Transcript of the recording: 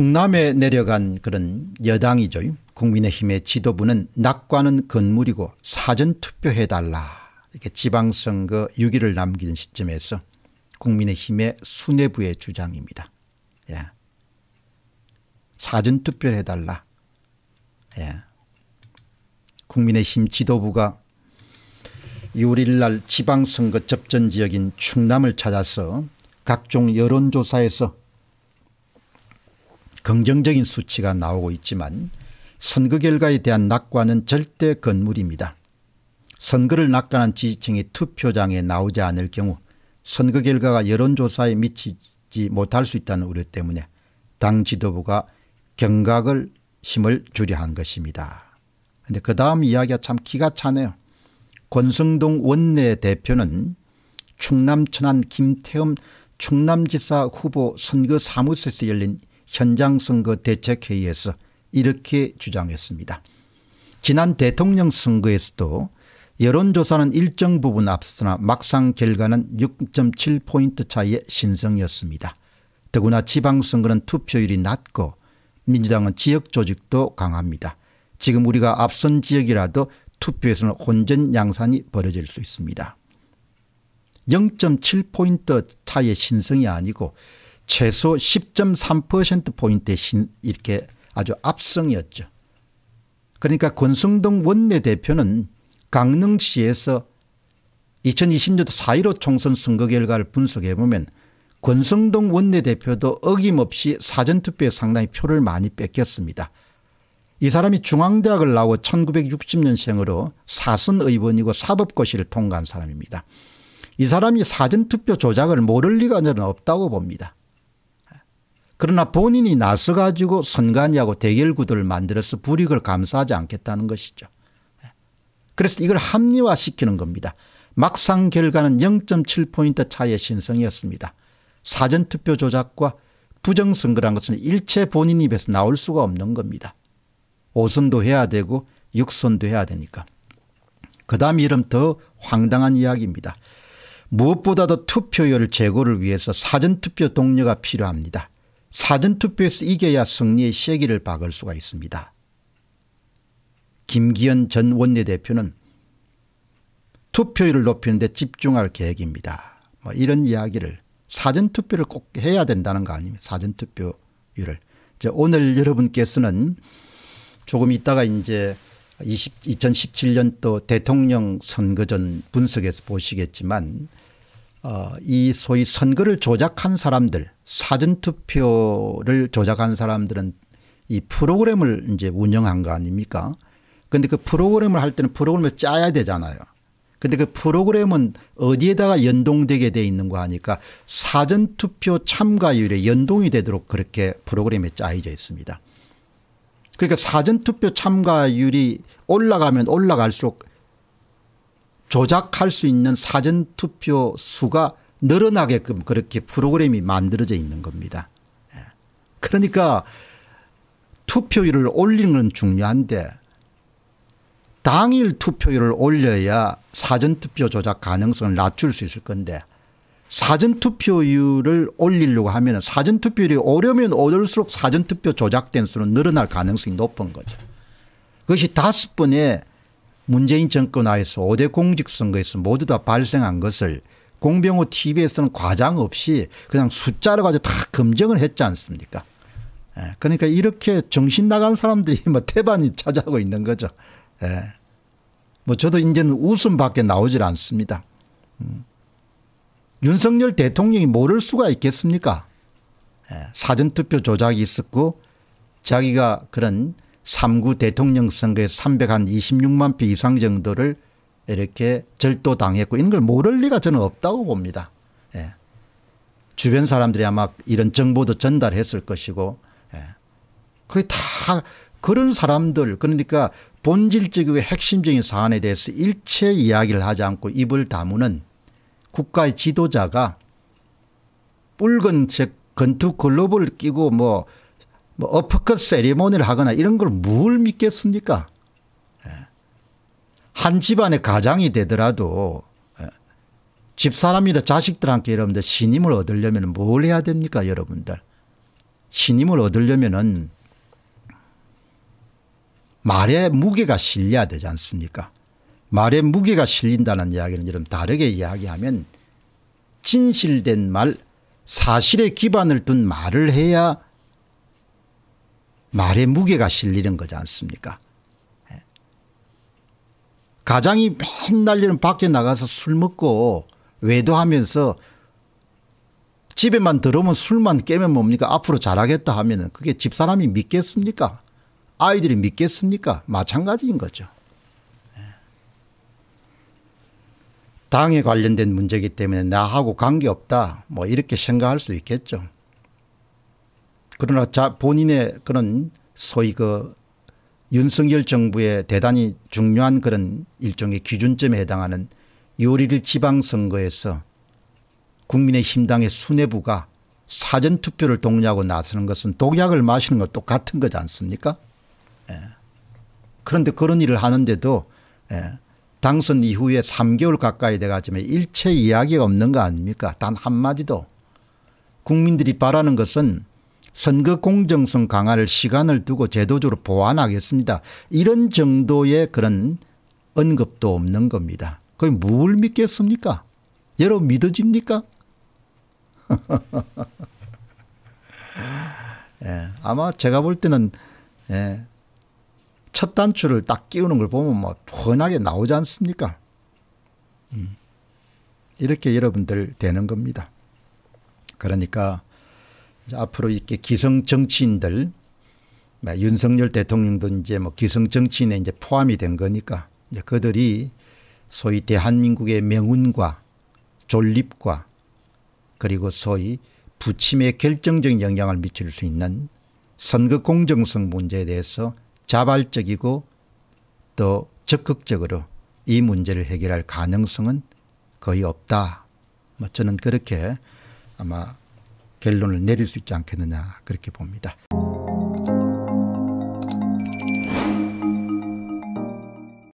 충남에 내려간 그런 여당이죠. 국민의힘의 지도부는 낙관은 건물이고 사전투표해달라 이렇게 지방선거 6일을 남기는 시점에서 국민의힘의 수뇌부의 주장입니다. 예. 사전투표를 해달라. 예. 국민의힘 지도부가 6월 1일 날 지방선거 접전지역인 충남을 찾아서 각종 여론조사에서 긍정적인 수치가 나오고 있지만 선거 결과에 대한 낙관은 절대 건물입니다. 선거를 낙관한 지지층이 투표장에 나오지 않을 경우 선거 결과가 여론조사에 미치지 못할 수 있다는 우려 때문에 당 지도부가 경각을 힘을 주려 한 것입니다. 그런데 그 다음 이야기가 참 기가 차네요. 권성동 원내대표는 충남 천안 김태흠 충남지사 후보 선거 사무소에서 열린 현장선거대책회의에서 이렇게 주장했습니다. 지난 대통령 선거에서도 여론조사는 일정 부분 앞서나 막상 결과는 6.7포인트 차이의 신성이었습니다. 더구나 지방선거는 투표율이 낮고 민주당은 지역조직도 강합니다. 지금 우리가 앞선 지역이라도 투표에서는 혼전 양산이 벌어질 수 있습니다. 0.7포인트 차이의 신성이 아니고 최소 10.3%포인트 이렇게 아주 압승이었죠. 그러니까 권성동 원내대표는 강릉시에서 2020년도 4.15 총선 선거 결과를 분석해 보면 권성동 원내대표도 어김없이 사전투표에 상당히 표를 많이 뺏겼습니다. 이 사람이 중앙대학을 나와 1960년생으로 사선의원이고 사법고시를 통과한 사람입니다. 이 사람이 사전투표 조작을 모를 리가 저는 없다고 봅니다. 그러나 본인이 나서 가지고 선관위하고 대결 구도를 만들어서 불익을 감수하지 않겠다는 것이죠. 그래서 이걸 합리화시키는 겁니다. 막상 결과는 0.7포인트 차이의 신성이었습니다. 사전투표 조작과 부정선거란 것은 일체 본인 입에서 나올 수가 없는 겁니다. 오선도 해야 되고 육선도 해야 되니까. 그 다음 이름 더 황당한 이야기입니다. 무엇보다도 투표율 제고를 위해서 사전투표 동료가 필요합니다. 사전투표에서 이겨야 승리의 쐐기를 박을 수가 있습니다. 김기현 전 원내대표는 투표율을 높이는데 집중할 계획입니다. 뭐 이런 이야기를 사전투표를 꼭 해야 된다는 거 아닙니까 사전투표율을. 오늘 여러분께서는 조금 있다가 이제 20, 2017년도 대통령 선거 전 분석에서 보시겠지만 어, 이 소위 선거를 조작한 사람들 사전투표를 조작한 사람들은 이 프로그램을 이제 운영한 거 아닙니까 근데 그 프로그램을 할 때는 프로그램을 짜야 되잖아요. 근데 그 프로그램은 어디에다가 연동되게 돼 있는 거 하니까 사전투표 참가율에 연동이 되도록 그렇게 프로그램에 짜여져 있습니다. 그러니까 사전투표 참가율이 올라가면 올라갈수록 조작할 수 있는 사전투표 수가 늘어나게끔 그렇게 프로그램이 만들어져 있는 겁니다. 예. 그러니까 투표율을 올리는 건 중요한데 당일 투표율을 올려야 사전투표 조작 가능성을 낮출 수 있을 건데 사전투표율을 올리려고 하면 사전투표율이 오려면 오를수록 사전투표 조작된 수는 늘어날 가능성이 높은 거죠. 그것이 다섯 번의 문재인 정권 하에서 5대 공직선거에서 모두 다 발생한 것을 공병호 TV에서는 과장 없이 그냥 숫자로 가지고 다 검증을 했지 않습니까? 예. 그러니까 이렇게 정신 나간 사람들이 뭐 태반이 차지하고 있는 거죠. 예. 뭐 저도 이제는 웃음밖에 나오질 않습니다. 음. 윤석열 대통령이 모를 수가 있겠습니까? 예. 사전투표 조작이 있었고 자기가 그런 3구 대통령 선거에 326만 표 이상 정도를 이렇게 절도당했고 이런 걸 모를 리가 저는 없다고 봅니다. 예. 주변 사람들이 아마 이런 정보도 전달했을 것이고 예. 그게 다 그런 사람들 그러니까 본질적이고 핵심적인 사안에 대해서 일체 이야기를 하지 않고 입을 다무는 국가의 지도자가 붉은 건투 글로브 끼고 뭐뭐 어퍼컷 세리머니를 하거나 이런 걸 뭘 믿겠습니까? 예. 한 집안의 가장이 되더라도 예. 집사람이나 자식들한테 여러분들 신임을 얻으려면 뭘 해야 됩니까 여러분들? 신임을 얻으려면은 말에 무게가 실려야 되지 않습니까? 말에 무게가 실린다는 이야기는 여러분 다르게 이야기하면 진실된 말, 사실에 기반을 둔 말을 해야 말의 무게가 실리는 거지 않습니까? 예. 가장이 맨날리는 밖에 나가서 술 먹고 외도하면서 집에만 들어오면 술만 깨면 뭡니까? 앞으로 잘하겠다 하면 그게 집사람이 믿겠습니까? 아이들이 믿겠습니까? 마찬가지인 거죠. 예. 당에 관련된 문제이기 때문에 나하고 관계없다 뭐 이렇게 생각할 수 있겠죠. 그러나 자 본인의 그런 소위 그 윤석열 정부의 대단히 중요한 그런 일종의 기준점에 해당하는 요리를 지방선거에서 국민의힘 당의 수뇌부가 사전투표를 독려하고 나서는 것은 독약을 마시는 것도같은 거지 않습니까 예. 그런데 그런 일을 하는데도 예. 당선 이후에 3개월 가까이 돼가지만 일체 이야기가 없는 거 아닙니까 단 한마디도 국민들이 바라는 것은 선거 공정성 강화를 시간을 두고 제도적으로 보완하겠습니다. 이런 정도의 그런 언급도 없는 겁니다. 그게 뭘 믿겠습니까? 여러분 믿어집니까? 예, 아마 제가 볼 때는 예, 첫 단추를 딱 끼우는 걸 보면 뭐 훤하게 나오지 않습니까? 음, 이렇게 여러분들 되는 겁니다. 그러니까 앞으로 이렇게 기성 정치인들 뭐 윤석열 대통령도 이제 뭐 기성 정치인에 이제 포함이 된 거니까 이제 그들이 소위 대한민국의 명운과 존립과 그리고 소위 부침에 결정적인 영향을 미칠 수 있는 선거 공정성 문제에 대해서 자발적이고 또 적극적으로 이 문제를 해결할 가능성은 거의 없다. 뭐 저는 그렇게 아마 결론을 내릴 수 있지 않겠느냐 그렇게 봅니다.